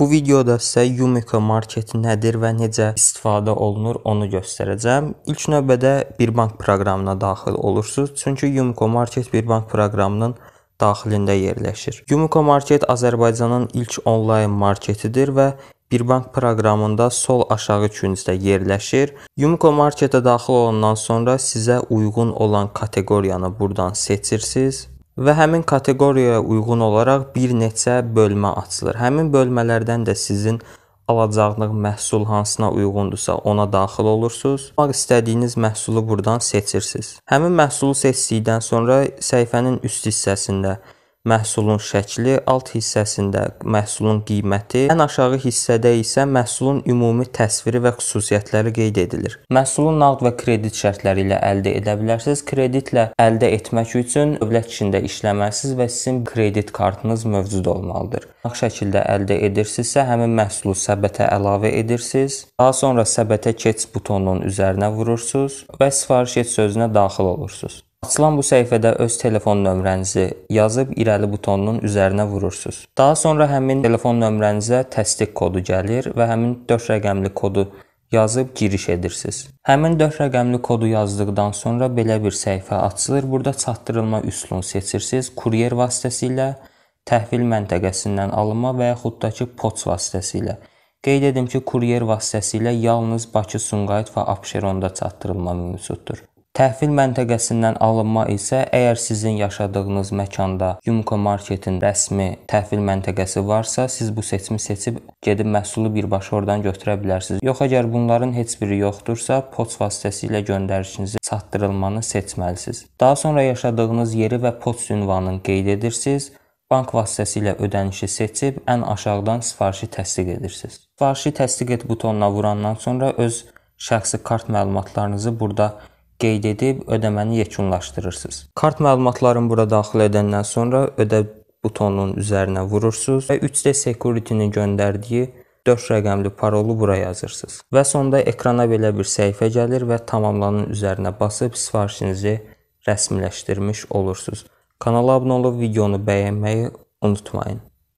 Bu videoda sizə Yumiko marketi nədir və necə istifadə olunur onu göstərəcəm. İlk növbədə Birbank proqramına daxil olursunuz. Çünki Yumiko market Birbank proqramının daxilində yerləşir. Yumiko market Azərbaycanın ilk onlayn marketidir və Birbank proqramında sol aşağı küncdə yerləşir. Yumiko marketə daxil olandan sonra sizə uyğun olan kateqoriyanı buradan seçirsiniz və həmin kateqoriyaya uyğun olaraq bir neçə bölmə açılır. Həmin bölmələrdən də sizin alacağınız məhsul hansına uyğundursa, ona daxil olursunuz. Almaq istədiyiniz məhsulu burdan seçirsiniz. Həmin məhsulu seçdikdən sonra səhifənin üst hissəsində məhsulun şəkli, alt hissəsində məhsulun qiyməti, ən aşağı hissədə isə məhsulun ümumi təsviri və xüsusiyyətləri qeyd edilir. Məhsulu nağd və kredit şərtləri ilə əldə edə bilərsiniz. Kreditlə əldə etmək üçün dövlət içində işləməlisiniz və sizin kredit kartınız mövcud olmalıdır. Nağd şəkildə əldə edirsinizsə, həmin məhsulu səbətə əlavə edirsiniz. Daha sonra səbətə keç butonunun üzərinə vurursunuz və sifariş et sözünə daxil olursunuz. Açılan bu səhifədə öz telefon nömrənizi yazıb irəli butonunun üzərinə vurursuz. Daha sonra həmin telefon nömrənizə təsdiq kodu gəlir və həmin 4 rəqəmli kodu yazıb giriş edirsiniz. Həmin 4 rəqəmli kodu yazdıqdan sonra belə bir səhifə açılır. Burada çatdırılma üsulunu seçirsiniz. Kuryer vasitəsilə, təhvil məntəqəsindən alınma və yaxud da ki, poçt vasitəsilə. Qeyd edim ki, kuryer vasitəsilə yalnız Bakı, Sumqayıt və Abşeronda çatdırılma mümkündür. Təhvil məntəqəsindən alınma isə əgər sizin yaşadığınız məkanda Yumko marketin rəsmi təhvil məntəqəsi varsa, siz bu seçimi seçib gedib məhsulu birbaşa oradan götürə bilərsiniz. Yox əgər bunların heç biri yoxdursa, poçt vasitəsilə göndərişinizi çatdırılmanı seçməlisiniz. Daha sonra yaşadığınız yeri və poçt ünvanını qeyd edirsiniz. Bank vasitəsilə ödənişi seçib ən aşağıdan sifarişi təsdiq edirsiniz. Sifarişi təsdiq et butonuna vurandan sonra öz şəxsi kart məlumatlarınızı burada qeyd edib ödəməni yekunlaşdırırsınız. Kart məlumatlarını bura daxil edəndən sonra ödə butonunun üzərinə vurursunuz və 3D Security-nin göndərdiyi 4 rəqəmli parolu bura yazırsınız. Və sonda ekrana belə bir səhifə gəlir və tamamlanın üzərinə basıb sifarişinizi rəsmiləşdirmiş olursunuz. Kanala abunə olub videonu bəyənməyi unutmayın.